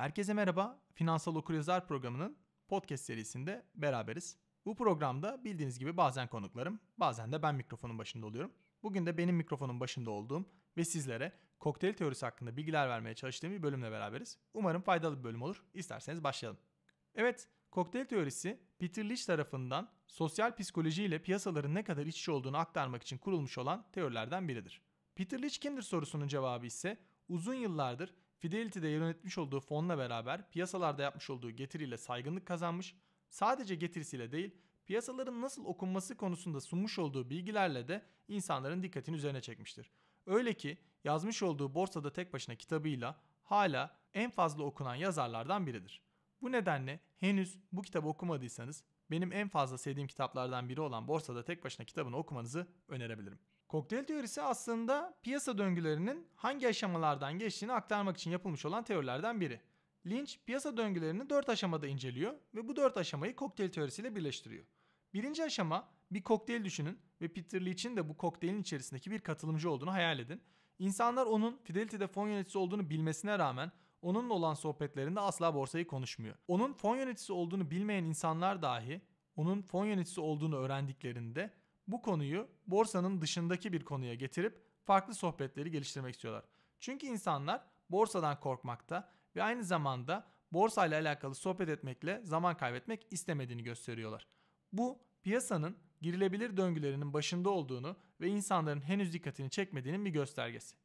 Herkese merhaba. Finansal Okuryazar programının podcast serisinde beraberiz. Bu programda bildiğiniz gibi bazen konuklarım, bazen de ben mikrofonun başında oluyorum. Bugün de benim mikrofonun başında olduğum ve sizlere kokteyl teorisi hakkında bilgiler vermeye çalıştığım bir bölümle beraberiz. Umarım faydalı bir bölüm olur. İsterseniz başlayalım. Evet, kokteyl teorisi Peter Lynch tarafından sosyal psikoloji ile piyasaların ne kadar iç içe olduğunu aktarmak için kurulmuş olan teorilerden biridir. Peter Lynch kimdir sorusunun cevabı ise uzun yıllardır Fidelity'de yönetmiş olduğu fonla beraber piyasalarda yapmış olduğu getiriyle saygınlık kazanmış, sadece getirisiyle değil piyasaların nasıl okunması konusunda sunmuş olduğu bilgilerle de insanların dikkatini üzerine çekmiştir. Öyle ki yazmış olduğu borsada tek başına kitabıyla hala en fazla okunan yazarlardan biridir. Bu nedenle henüz bu kitabı okumadıysanız benim en fazla sevdiğim kitaplardan biri olan Borsada Tek Başına kitabını okumanızı önerebilirim. Kokteyl teorisi aslında piyasa döngülerinin hangi aşamalardan geçtiğini aktarmak için yapılmış olan teorilerden biri. Lynch piyasa döngülerini 4 aşamada inceliyor ve bu 4 aşamayı kokteyl teorisiyle birleştiriyor. Birinci aşama bir kokteyl düşünün ve Peter Leach'in de bu kokteylin içerisindeki bir katılımcı olduğunu hayal edin. İnsanlar onun Fidelity'de fon yöneticisi olduğunu bilmesine rağmen Onunla olan sohbetlerinde asla borsayı konuşmuyor. Onun fon yöneticisi olduğunu bilmeyen insanlar dahi onun fon yöneticisi olduğunu öğrendiklerinde bu konuyu borsanın dışındaki bir konuya getirip farklı sohbetleri geliştirmek istiyorlar. Çünkü insanlar borsadan korkmakta ve aynı zamanda borsayla alakalı sohbet etmekle zaman kaybetmek istemediğini gösteriyorlar. Bu piyasanın girilebilir döngülerinin başında olduğunu ve insanların henüz dikkatini çekmediğinin bir göstergesi.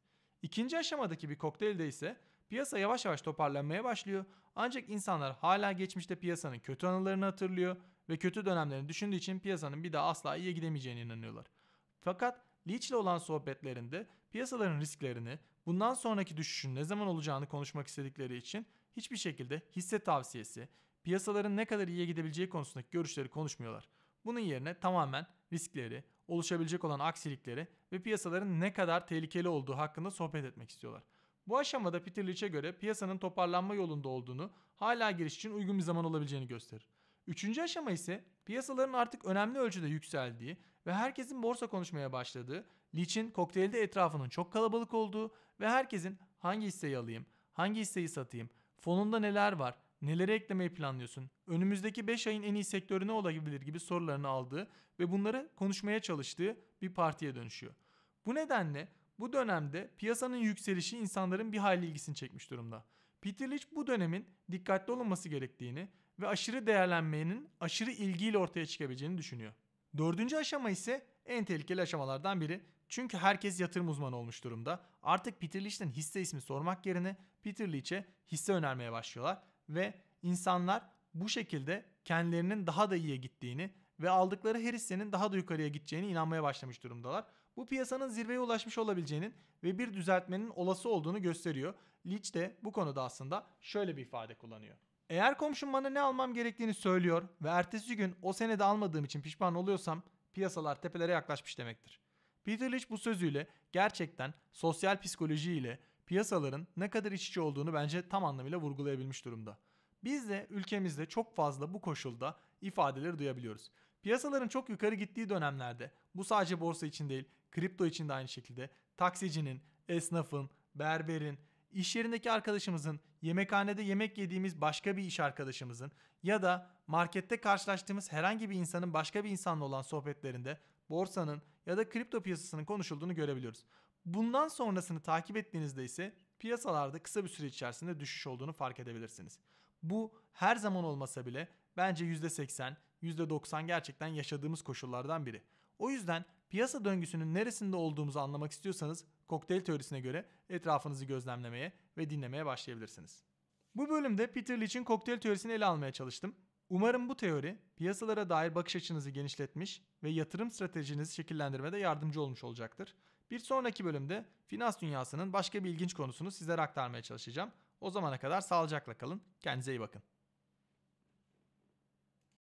İkinci aşamadaki bir kokteylde ise Piyasa yavaş yavaş toparlanmaya başlıyor ancak insanlar hala geçmişte piyasanın kötü anılarını hatırlıyor ve kötü dönemlerini düşündüğü için piyasanın bir daha asla iyiye gidemeyeceğine inanıyorlar. Fakat Leach ile olan sohbetlerinde piyasaların risklerini, bundan sonraki düşüşün ne zaman olacağını konuşmak istedikleri için hiçbir şekilde hisse tavsiyesi, piyasaların ne kadar iyiye gidebileceği konusundaki görüşleri konuşmuyorlar. Bunun yerine tamamen riskleri, oluşabilecek olan aksilikleri ve piyasaların ne kadar tehlikeli olduğu hakkında sohbet etmek istiyorlar. Bu aşamada Peter Leach'e göre piyasanın toparlanma yolunda olduğunu hala giriş için uygun bir zaman olabileceğini gösterir. Üçüncü aşama ise piyasaların artık önemli ölçüde yükseldiği ve herkesin borsa konuşmaya başladığı, Leach'in kokteylde etrafının çok kalabalık olduğu ve herkesin hangi hisseyi alayım, hangi hisseyi satayım, fonunda neler var, nelere eklemeyi planlıyorsun, önümüzdeki 5 ayın en iyi sektörü ne olabilir gibi sorularını aldığı ve bunları konuşmaya çalıştığı bir partiye dönüşüyor. Bu nedenle bu dönemde piyasanın yükselişi insanların bir hayli ilgisini çekmiş durumda. Peter Lynch bu dönemin dikkatli olunması gerektiğini ve aşırı değerlenmenin aşırı ilgiyle ortaya çıkabileceğini düşünüyor. Dördüncü aşama ise en tehlikeli aşamalardan biri. Çünkü herkes yatırım uzmanı olmuş durumda. Artık Peter Lynch'ten hisse ismi sormak yerine Peter Lynch'e hisse önermeye başlıyorlar ve insanlar bu şekilde kendilerinin daha da iyiye gittiğini ve aldıkları her hissenin daha da yukarıya gideceğine inanmaya başlamış durumdalar. Bu piyasanın zirveye ulaşmış olabileceğinin ve bir düzeltmenin olası olduğunu gösteriyor. Leach de bu konuda aslında şöyle bir ifade kullanıyor. Eğer komşum bana ne almam gerektiğini söylüyor ve ertesi gün o senede almadığım için pişman oluyorsam piyasalar tepelere yaklaşmış demektir. Peter Lynch bu sözüyle gerçekten sosyal psikoloji ile piyasaların ne kadar iç içe olduğunu bence tam anlamıyla vurgulayabilmiş durumda. Biz de ülkemizde çok fazla bu koşulda ifadeleri duyabiliyoruz. Piyasaların çok yukarı gittiği dönemlerde bu sadece borsa için değil, kripto için de aynı şekilde taksicinin, esnafın, berberin, iş yerindeki arkadaşımızın, yemekhanede yemek yediğimiz başka bir iş arkadaşımızın ya da markette karşılaştığımız herhangi bir insanın başka bir insanla olan sohbetlerinde borsanın ya da kripto piyasasının konuşulduğunu görebiliyoruz. Bundan sonrasını takip ettiğinizde ise piyasalarda kısa bir süre içerisinde düşüş olduğunu fark edebilirsiniz. Bu her zaman olmasa bile bence %80, %90 gerçekten yaşadığımız koşullardan biri. O yüzden piyasa döngüsünün neresinde olduğumuzu anlamak istiyorsanız kokteyl teorisine göre etrafınızı gözlemlemeye ve dinlemeye başlayabilirsiniz. Bu bölümde Peter Leach'in kokteyl teorisini ele almaya çalıştım. Umarım bu teori piyasalara dair bakış açınızı genişletmiş ve yatırım stratejinizi şekillendirmede yardımcı olmuş olacaktır. Bir sonraki bölümde finans dünyasının başka bir ilginç konusunu sizlere aktarmaya çalışacağım. O zamana kadar sağlıcakla kalın. Kendinize iyi bakın.